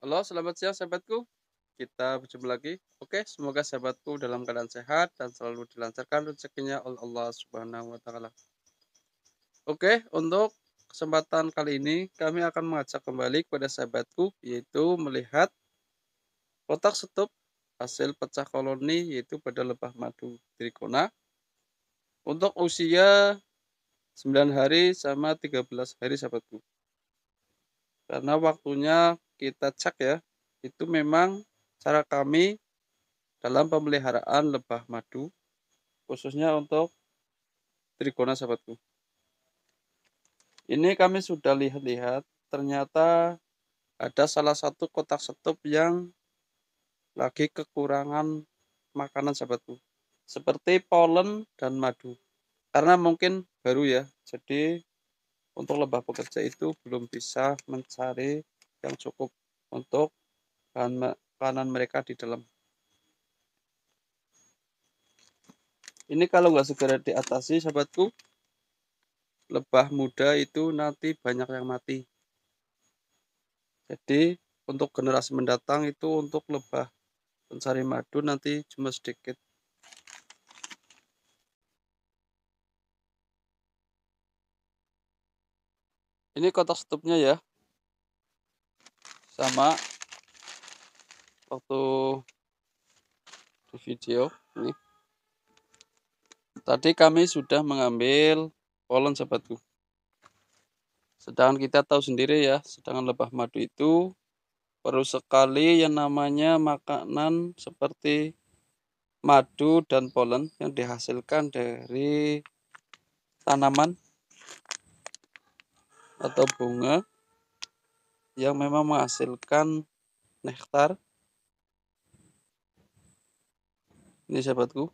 Halo, selamat siang sahabatku. Kita berjumpa lagi. Oke, semoga sahabatku dalam keadaan sehat dan selalu dilancarkan rezekinya oleh Allah Subhanahu wa taala. Oke, untuk kesempatan kali ini kami akan mengajak kembali kepada sahabatku yaitu melihat kotak setup hasil pecah koloni yaitu pada lebah madu trikona untuk usia 9 hari sama 13 hari sahabatku. Karena waktunya kita cek ya, itu memang cara kami dalam pemeliharaan lebah madu, khususnya untuk trigona sahabatku. Ini kami sudah lihat-lihat, ternyata ada salah satu kotak setup yang lagi kekurangan makanan sahabatku. Seperti polen dan madu. Karena mungkin baru ya, jadi untuk lebah pekerja itu belum bisa mencari yang cukup untuk kanan mereka di dalam. Ini kalau nggak segera diatasi, sahabatku, lebah muda itu nanti banyak yang mati. Jadi untuk generasi mendatang itu untuk lebah pencari madu nanti cuma sedikit. Ini kotak stupnya ya sama waktu di video ini tadi kami sudah mengambil polen sahabatku sedangkan kita tahu sendiri ya sedangkan lebah madu itu perlu sekali yang namanya makanan seperti madu dan polen yang dihasilkan dari tanaman atau bunga yang memang menghasilkan nektar. Ini sahabatku.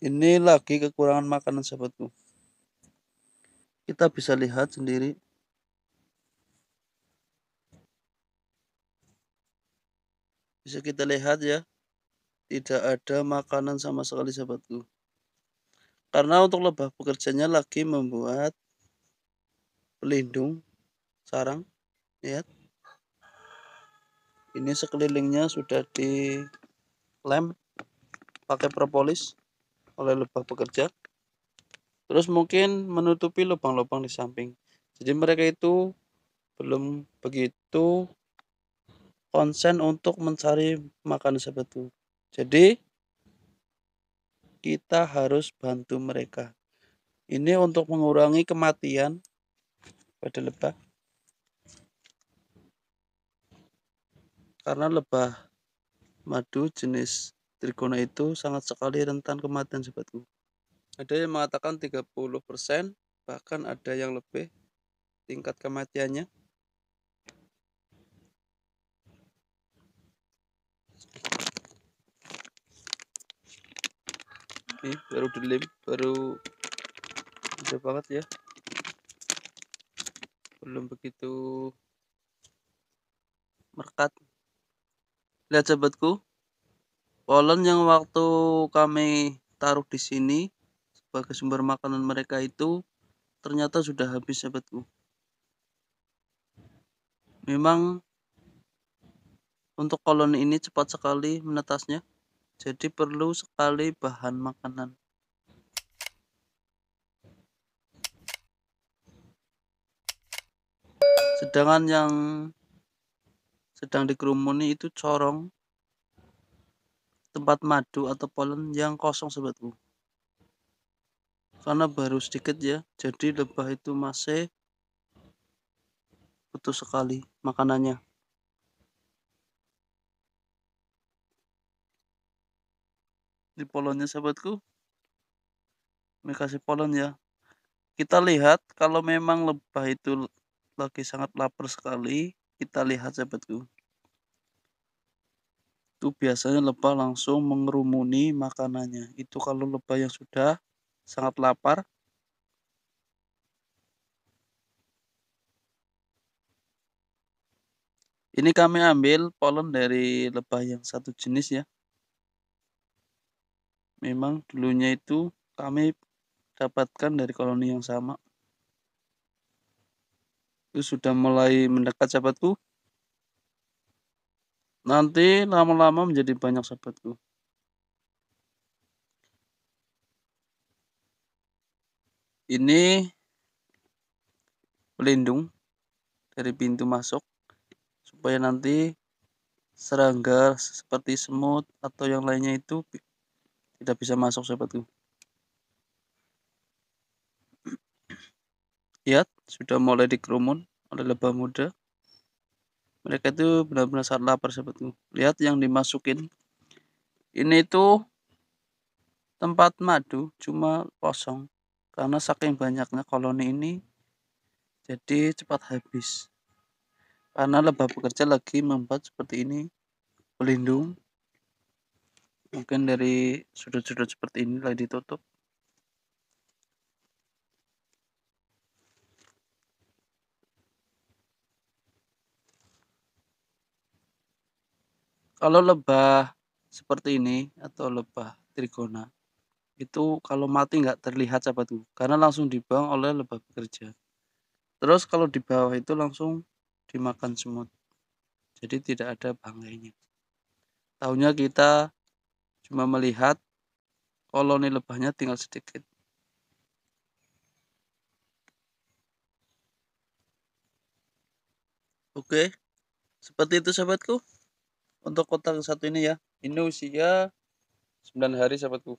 Ini lagi kekurangan makanan sahabatku. Kita bisa lihat sendiri. Bisa kita lihat ya. Tidak ada makanan sama sekali sahabatku. Karena untuk lebah pekerjanya lagi membuat pelindung sarang. Lihat. Ya. Ini sekelilingnya sudah di lem pakai propolis oleh lebah pekerja. Terus mungkin menutupi lubang-lubang di samping. Jadi mereka itu belum begitu konsen untuk mencari makan sebatu. Jadi kita harus bantu mereka. Ini untuk mengurangi kematian pada lebah. Karena lebah madu jenis trigona itu sangat sekali rentan kematian sobatku. Ada yang mengatakan 30% bahkan ada yang lebih tingkat kematiannya. nih baru delete baru udah banget ya belum begitu merkat lihat sahabatku pollen yang waktu kami taruh di sini sebagai sumber makanan mereka itu ternyata sudah habis sahabatku memang untuk kolon ini cepat sekali menetasnya jadi perlu sekali bahan makanan sedangkan yang sedang dikerumuni itu corong tempat madu atau polen yang kosong sebetulnya. karena baru sedikit ya jadi lebah itu masih butuh sekali makanannya di Polonia sahabatku kasih polon ya kita lihat kalau memang lebah itu lagi sangat lapar sekali kita lihat sahabatku itu biasanya lebah langsung mengerumuni makanannya itu kalau lebah yang sudah sangat lapar ini kami ambil polen dari lebah yang satu jenis ya memang dulunya itu kami dapatkan dari koloni yang sama. Itu sudah mulai mendekat sahabatku. Nanti lama-lama menjadi banyak sahabatku. Ini pelindung dari pintu masuk supaya nanti serangga seperti semut atau yang lainnya itu kita bisa masuk sahabatku lihat ya, sudah mulai dikerumun oleh lebah muda mereka itu benar-benar sangat lapar sahabatku lihat yang dimasukin ini itu tempat madu cuma kosong karena saking banyaknya koloni ini jadi cepat habis karena lebah bekerja lagi membuat seperti ini pelindung mungkin dari sudut-sudut seperti ini lagi ditutup kalau lebah seperti ini atau lebah trigona itu kalau mati nggak terlihat sahabatku karena langsung dibuang oleh lebah bekerja terus kalau di bawah itu langsung dimakan semut jadi tidak ada bangkainya tahunya kita cuma melihat koloni lebahnya tinggal sedikit. Oke, seperti itu sahabatku. Untuk kotak satu ini ya, ini usia 9 hari sahabatku.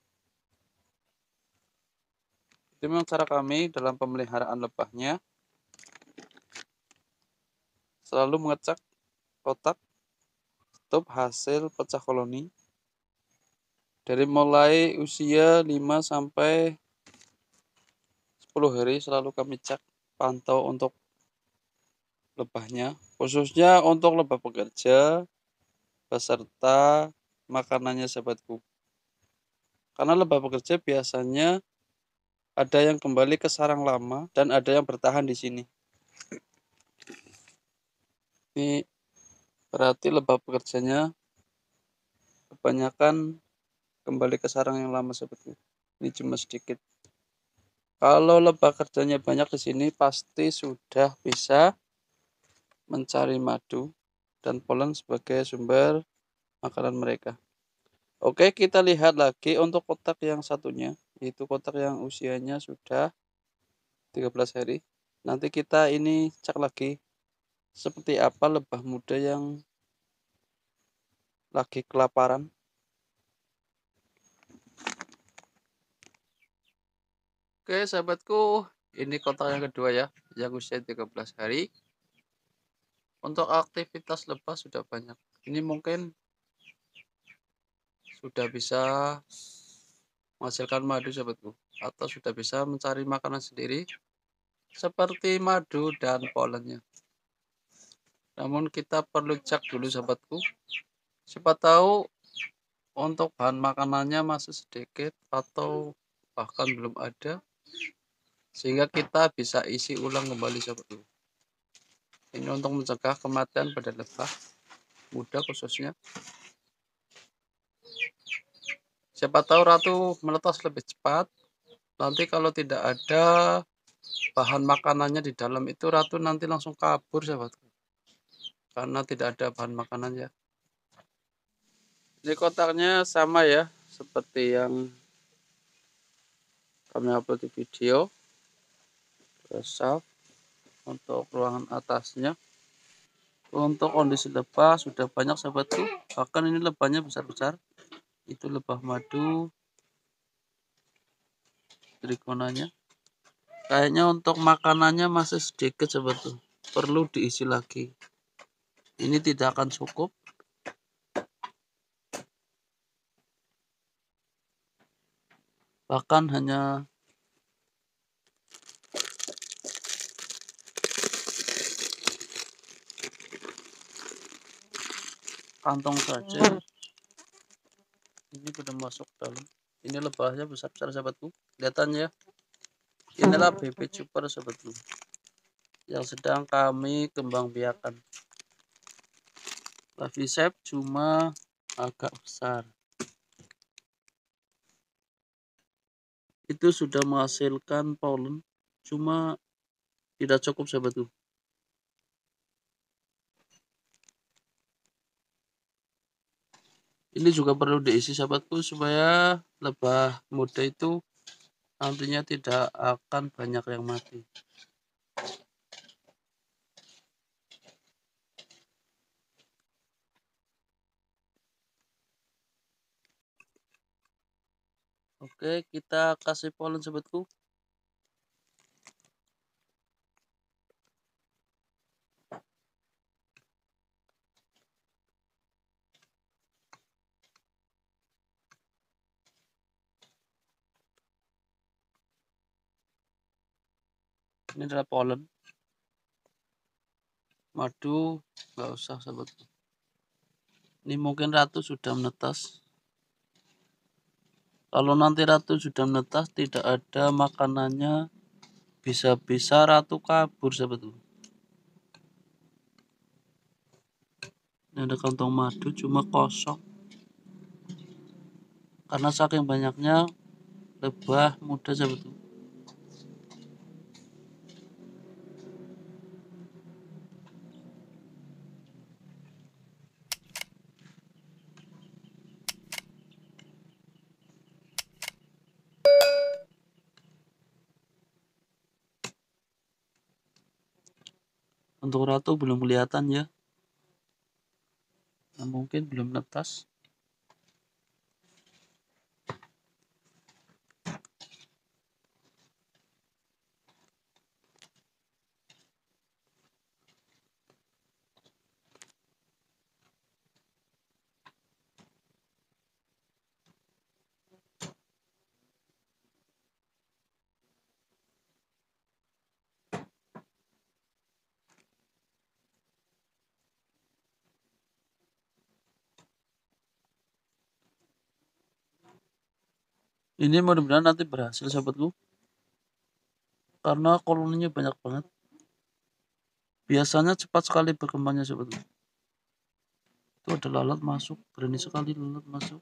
Itu memang cara kami dalam pemeliharaan lebahnya. Selalu mengecek kotak stop hasil pecah koloni dari mulai usia 5 sampai 10 hari selalu kami cek pantau untuk lebahnya khususnya untuk lebah pekerja beserta makanannya sahabatku karena lebah pekerja biasanya ada yang kembali ke sarang lama dan ada yang bertahan di sini ini berarti lebah pekerjanya kebanyakan kembali ke sarang yang lama seperti Ini cuma sedikit. Kalau lebah kerjanya banyak di sini pasti sudah bisa mencari madu dan polen sebagai sumber makanan mereka. Oke, kita lihat lagi untuk kotak yang satunya, yaitu kotak yang usianya sudah 13 hari. Nanti kita ini cek lagi seperti apa lebah muda yang lagi kelaparan Oke sahabatku, ini kontak yang kedua ya, yang usia 13 hari. Untuk aktivitas lepas sudah banyak. Ini mungkin sudah bisa menghasilkan madu sahabatku, atau sudah bisa mencari makanan sendiri seperti madu dan polennya. Namun kita perlu cek dulu sahabatku. Siapa tahu untuk bahan makanannya masih sedikit atau bahkan belum ada sehingga kita bisa isi ulang kembali seperti itu. Ini untuk mencegah kematian pada lebah muda khususnya. Siapa tahu ratu meletus lebih cepat. Nanti kalau tidak ada bahan makanannya di dalam itu ratu nanti langsung kabur sahabatku. Karena tidak ada bahan makanannya. Ini kotaknya sama ya seperti yang kami upload di video besok untuk ruangan atasnya untuk kondisi lebah sudah banyak sahabat tuh bahkan ini lebahnya besar-besar itu lebah madu trikonanya kayaknya untuk makanannya masih sedikit sahabat tuh perlu diisi lagi ini tidak akan cukup bahkan hanya kantong saja hmm. ini sudah masuk dalam ini lebahnya besar besar sahabatku kelihatan ya inilah hmm. bebek super sahabatku yang sedang kami kembang biakan bicep cuma agak besar itu sudah menghasilkan pollen cuma tidak cukup sahabatku ini juga perlu diisi sahabatku supaya lebah muda itu nantinya tidak akan banyak yang mati Oke, kita kasih polen, sobatku. Ini adalah polen. Madu, nggak usah sobatku. Ini mungkin ratu sudah menetas. Kalau nanti ratu sudah menetas tidak ada makanannya bisa-bisa ratu kabur sebetulnya. Ini ada kantong madu cuma kosong. Karena saking banyaknya lebah muda sebetulnya. untuk Ratu belum kelihatan ya. Nah, mungkin belum netas. ini mudah-mudahan nanti berhasil sahabatku karena koloninya banyak banget biasanya cepat sekali berkembangnya sahabatku itu ada lalat masuk berani sekali lalat masuk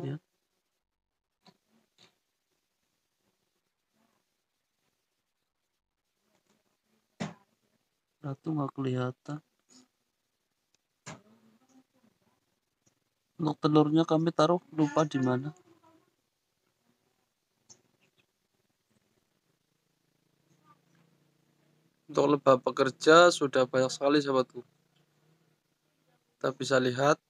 lihat ratu nggak kelihatan Untuk telurnya kami taruh lupa di mana. Untuk lebah pekerja sudah banyak sekali sahabatku. Kita bisa lihat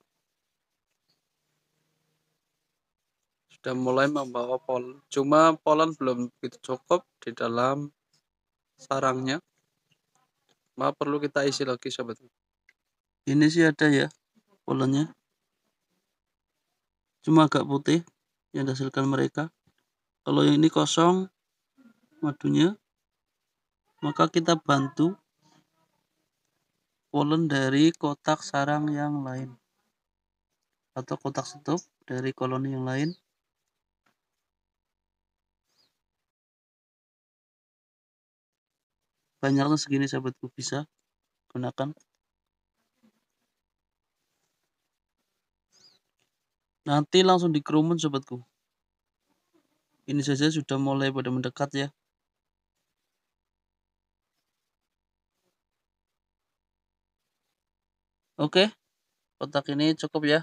sudah mulai membawa polen. Cuma polen belum begitu cukup di dalam sarangnya. Maka perlu kita isi lagi sahabatku. Ini sih ada ya polennya cuma agak putih yang dihasilkan mereka kalau yang ini kosong madunya maka kita bantu polen dari kotak sarang yang lain atau kotak setup dari koloni yang lain banyaknya segini sahabatku bisa gunakan Nanti langsung di dikerumun sobatku. Ini saja sudah mulai pada mendekat ya. Oke, kotak ini cukup ya.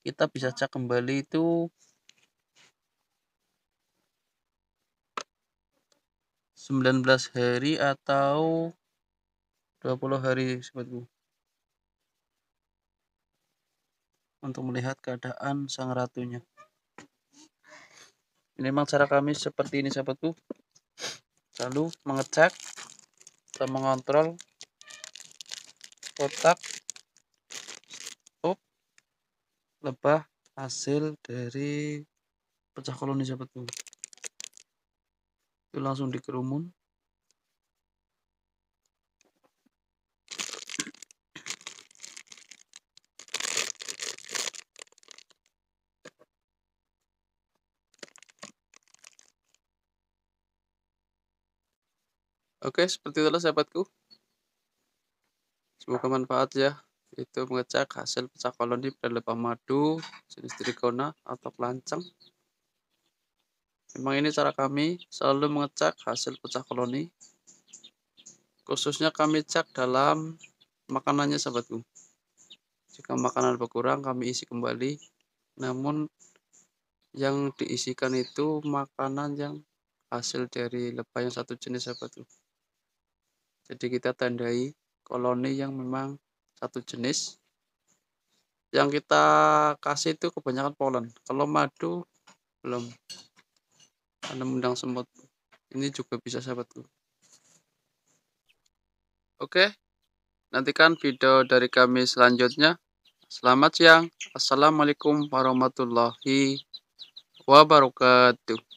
Kita bisa cek kembali itu sembilan belas hari atau dua puluh hari sobatku. untuk melihat keadaan sang ratunya. Ini memang cara kami seperti ini sahabatku. Lalu mengecek dan mengontrol kotak up lebah hasil dari pecah koloni sahabatku. Itu langsung dikerumun Oke, seperti itulah sahabatku. Semoga manfaat ya. Itu mengecek hasil pecah koloni pada lebah madu, jenis trigona atau pelanceng. Memang ini cara kami selalu mengecek hasil pecah koloni. Khususnya kami cek dalam makanannya sahabatku. Jika makanan berkurang kami isi kembali. Namun yang diisikan itu makanan yang hasil dari lebah yang satu jenis sahabatku. Jadi kita tandai koloni yang memang satu jenis. Yang kita kasih itu kebanyakan polen. Kalau madu belum. Karena mendang semut. Ini juga bisa sahabatku. Oke. Nantikan video dari kami selanjutnya. Selamat siang. Assalamualaikum warahmatullahi wabarakatuh.